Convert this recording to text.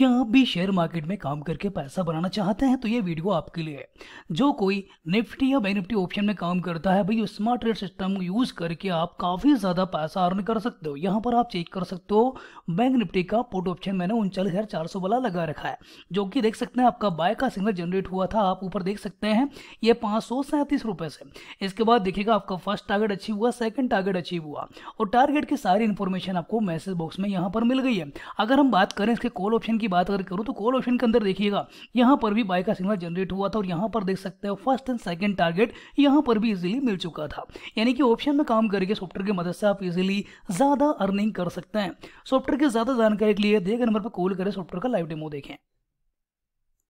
क्या आप भी शेयर मार्केट में काम करके पैसा बनाना चाहते हैं तो ये वीडियो आपके लिए है जो कोई निफ्टी या बैंक निफ्टी ऑप्शन में काम करता है भाई स्मार्ट ट्रेड सिस्टम यूज करके आप काफी ज्यादा पैसा अर्न कर सकते हो यहाँ पर आप चेक कर सकते हो बैंक निफ्टी का पुट ऑप्शन मैंने उनचालीस हजार चार सौ वाला लगा रखा है जो कि देख सकते हैं आपका बाय का सिग्नल जनरेट हुआ था आप ऊपर देख सकते हैं ये पाँच सौ सैंतीस रुपये से इसके बाद देखिएगा आपका फर्स्ट टारगेट अचीव हुआ सेकंड टारगेट अचीव हुआ और टारगेट की सारी इन्फॉर्मेशन आपको मैसेज बॉक्स में यहाँ पर मिल गई है अगर हम बात करें इसके कॉल ऑप्शन की बात अगर करूँ तो कॉल ऑप्शन के अंदर देखिएगा यहाँ पर भी बाय का सिग्नल जनरेट हुआ था और यहाँ पर देख सकते हो फर्स्ट एंड सेकेंड टारगेट यहाँ पर भी इजिली मिल चुका था यानी कि ऑप्शन में काम करके सॉफ्टवेयर की मदद से आप इजिली ज़्यादा अर्निंग कर सकते हैं सॉफ्टवेयर की ज़्यादा जानकारी के लिए देख नंबर पर कॉल करें सॉफ्टवेयर का लाइव डेमो देखें